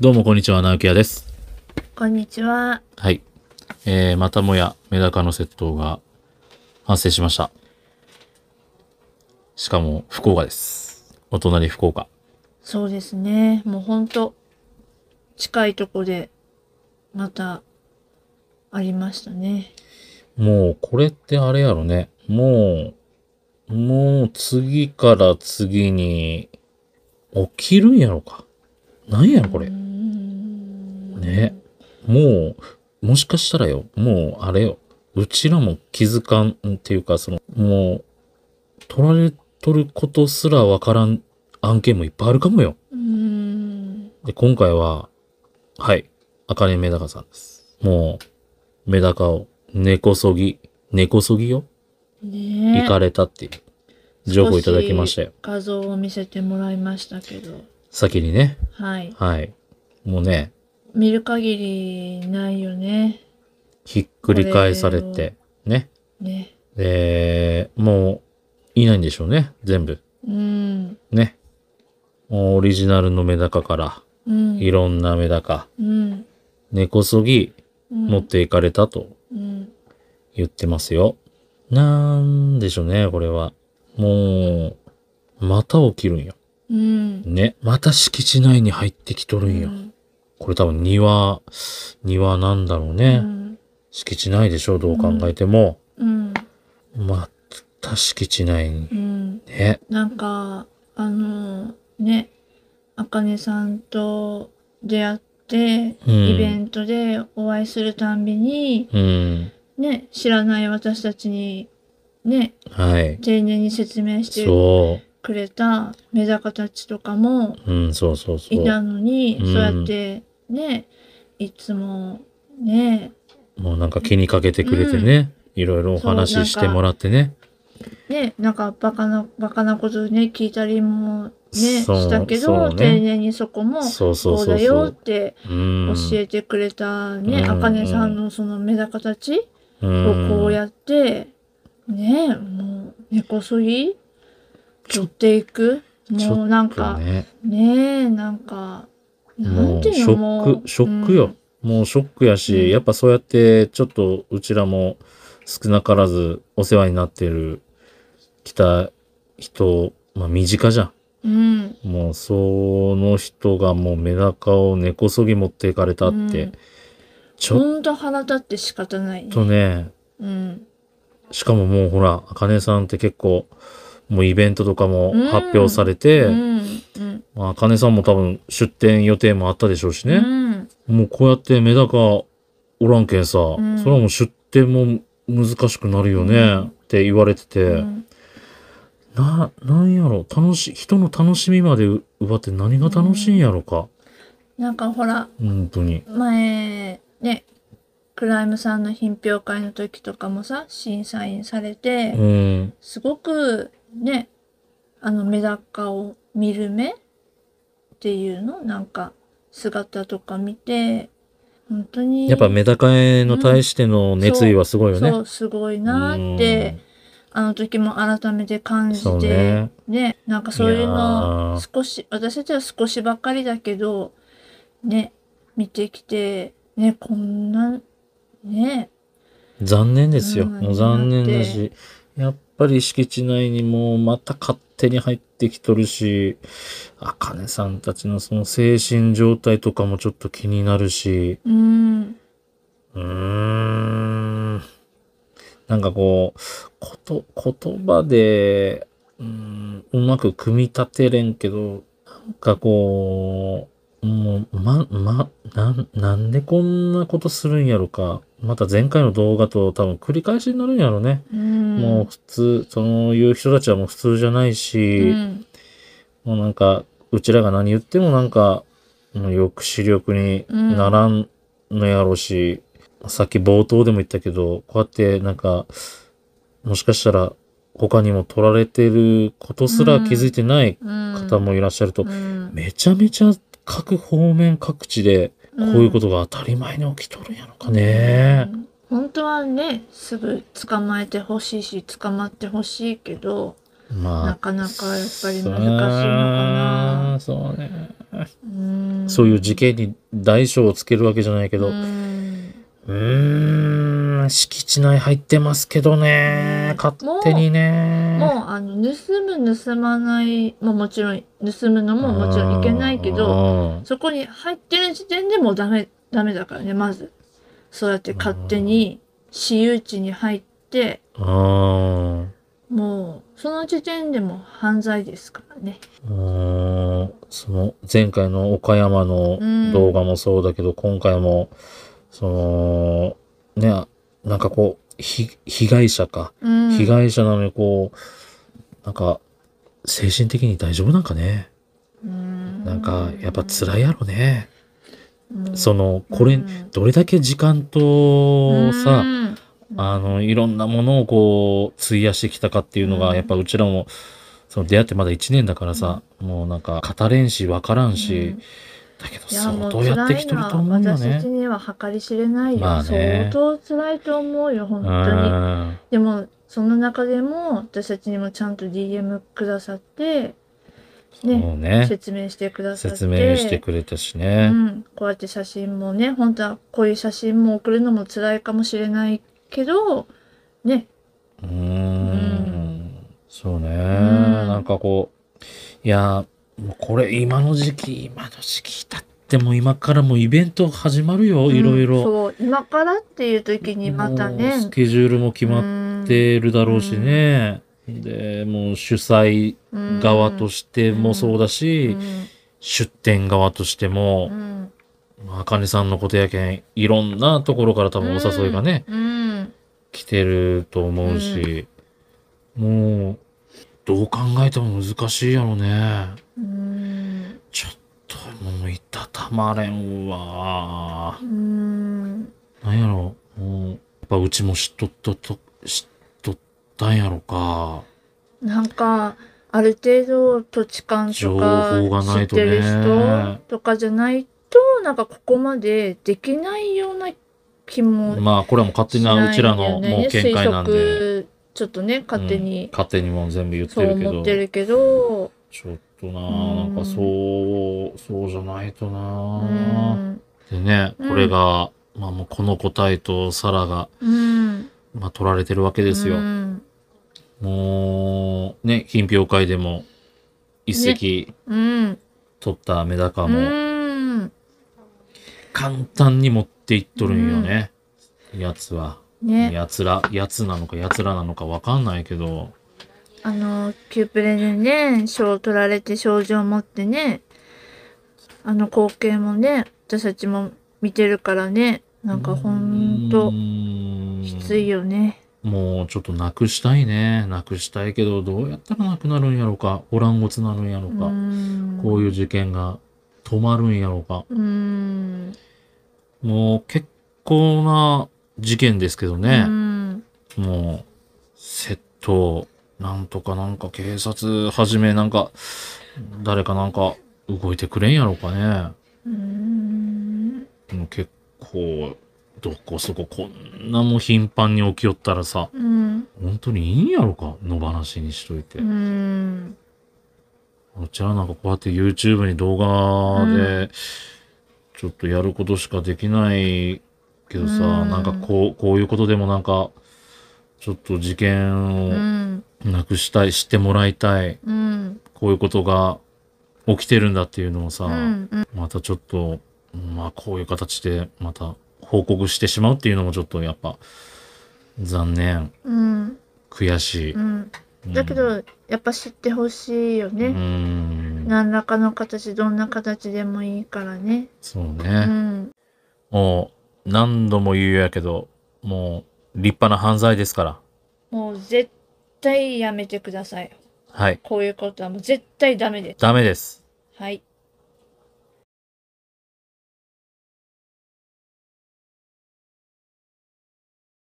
どうもこんにちは、ウ木屋です。こんにちは。はい。えー、またもやメダカの窃盗が発生しました。しかも福岡です。お隣福岡。そうですね。もうほんと近いとこでまたありましたね。もうこれってあれやろね。もう、もう次から次に起きるんやろか。なんやろこれ。うんね。もう、もしかしたらよ、もうあれよ、うちらも気づかんっていうか、その、もう、取られとることすらわからん案件もいっぱいあるかもよ。で、今回は、はい、あかねメダカさんです。もう、メダカを根こそぎ、根こそぎよ。ね行かれたっていう、情報いただきましたよ。画像を見せてもらいましたけど。先にね。はい。はい。もうね、見る限りないよね。ひっくり返されて、ね。ね。で、もう、いないんでしょうね、全部。うん。ね。オリジナルのメダカから、うん、いろんなメダカ、うん、根こそぎ持っていかれたと言ってますよ。なんでしょうね、これは。もう、また起きるんよ。うん、ね、また敷地内に入ってきとるんよ。うんこれ多分庭、庭なんだろうね。うん、敷地内でしょ、う、どう考えても。うん。うん、また敷地内に。うん、ね。なんか、あの、ね、あかねさんと出会って、うん、イベントでお会いするたんびに、うん、ね、知らない私たちに、ね、はい、丁寧に説明してくれたメダカたちとかも、うん、そうそうそういたのに、そうやってねいつもねもうなんか気にかけてくれてね、いろいろお話ししてもらってね。ねなんかバカなバカなことね聞いたりもねしたけど、ね、丁寧にそこもそうだよって教えてくれたねあかねさんのその目高たちをこうやってねもう根こそぎ寄っていくもうなんかねねなんかもうショック、ショックよ。うん、もうショックやし、やっぱそうやってちょっとうちらも少なからずお世話になってる、来た人、まあ身近じゃん。うん、もうその人がもうメダカを根こそぎ持っていかれたって、うん、ちょほんと腹立って仕方ないね。とね、うん、しかももうほらあかねさんって結構もうイベントとかも発表されて、まあ、金さんも多分出店予定もあったでしょうしね。もうこうやってメダカおらんけんさ、それはもう出店も難しくなるよねって言われてて、な、なんやろ、楽し、人の楽しみまで奪って何が楽しいんやろか。なんかほら、本当に。前、ね、クライムさんの品評会の時とかもさ、審査員されて、すごくね、あのメダカを見る目っていうのなんか姿とか見て、本当に。やっぱメダカへの対しての熱意はすごいよね。うん、そうすごいなって、あの時も改めて感じて、ねね、なんかそういうの少し、私たちは少しばっかりだけど、ね、見てきて、ね、こんな、ね。残念ですよ。もう残念だし、やっぱり敷地内にもまた勝手に入ってきとるし、あかねさんたちのその精神状態とかもちょっと気になるし、うん。うーん。なんかこう、こと、言葉で、うん、うまく組み立てれんけど、なんかこう、もう、ま、ま、なん、なんでこんなことするんやろか。また前回の動画と多分繰り返しになるんやろね。うん、もう普通、そのいう人たちはもう普通じゃないし、うん、もうなんか、うちらが何言ってもなんか、抑止力にならんのやろし、うん、さっき冒頭でも言ったけど、こうやってなんか、もしかしたら他にも取られてることすら気づいてない方もいらっしゃると、めちゃめちゃ各方面各地で、こういうことが当たり前に起きとるんやろかね。本当はねすぐ捕まえてほしいし捕まってほしいけど、まあ、なかなかやっぱり難しいのかな。そうね、ん、そういう事件に大小をつけるわけじゃないけどうん。うーん敷地内入ってますけどね。勝手にね。もう、あの、盗む、盗まないももちろん、盗むのももちろんいけないけど、そこに入ってる時点でもうダメ、ダメだからね、まず。そうやって勝手に私有地に入って、もう、その時点でも犯罪ですからね。その、前回の岡山の動画もそうだけど、今回も、その、ね、なんかこう、ひ、被害者か。うん被害者なのにこう、なんか、精神的に大丈夫なんかね。ななんか、やっぱ辛いやろね。その、これ、どれだけ時間とさ、あの、いろんなものをこう、費やしてきたかっていうのが、やっぱうちらも、その出会ってまだ1年だからさ、もうなんか、語れんし、わからんし、だけど相当やってきてると思うんだね。私には計り知れないよ。まあね、相当辛いと思うよ、本当に。でも、その中でも私たちにもちゃんと DM くださって、ね、ね、説明してくださって説明してくれたしね、うん、こうやって写真もね本当はこういう写真も送るのも辛いかもしれないけどねうんうんそうね、うん、なんかこういやもうこれ今の時期今の時期だってもう今からもうイベント始まるよ、いろいろそう今からっていう時にまたねスケジュールも決まってるだろうしね、でもう主催側としてもそうだし、出店側としても、あかねさんのことやけんいろんなところから多分お誘いがね、来てると思うし、もうどう考えても難しいやろね。うん。ちょっともういたたまれんわ。うん。なんやろ、もう、やっぱうちも知っとっとと、知っとったんやろか。なんか、ある程度土地勘とか知ってる人とかじゃないと、なんかここまでできないような気も、ね、まあこれはもう勝手なうちらのもう見解なんで。ちょっとね、勝手に、うん、勝手にもう全部言ってるけど。そう思ってるけど。ちょっとな、うん、なんかそう、そうじゃないとな、うん、でね、これが、まあもうこの答えとラが、まあ取られてるわけですよ。もう、ね、品評会でも一席、ね、取ったメダカも、簡単に持っていっとるんよね、やつは。ね。やつら、やつなのかやつらなのかわかんないけど。あの、キュープレでね、賞を取られて賞状を持ってね、あの光景もね、私たちも見てるからね、なんかほんと、きついよね。もうちょっとなくしたいね。なくしたいけど、どうやったらなくなるんやろか。おらんごつなるんやろか。こういう事件が止まるんやろか。うもう結構な事件ですけどね、うん、もう窃盗なんとかなんか警察はじめなんか誰かなんか動いてくれんやろうかね。うん、結構どこそここんなも頻繁に起きよったらさ、うん、本当にいいんやろか野放しにしといて。うん、こちらなんかこうやって YouTube に動画で、ちょっとやることしかできないけどさ、うん、なんかこう、こういうことでもなんか、ちょっと事件をなくしたい、うん、知ってもらいたい、うん、こういうことが起きてるんだっていうのをさ、うんうん、またちょっと、まあこういう形でまた報告してしまうっていうのもちょっとやっぱ残念、悔しい。だけど、やっぱ知ってほしいよね。何らかの形、どんな形でもいいからね。そうね。うん、お何度も言うやけど、もう立派な犯罪ですから。もう絶対やめてください。はい。こういうことはもう絶対ダメです。ダメです。はい。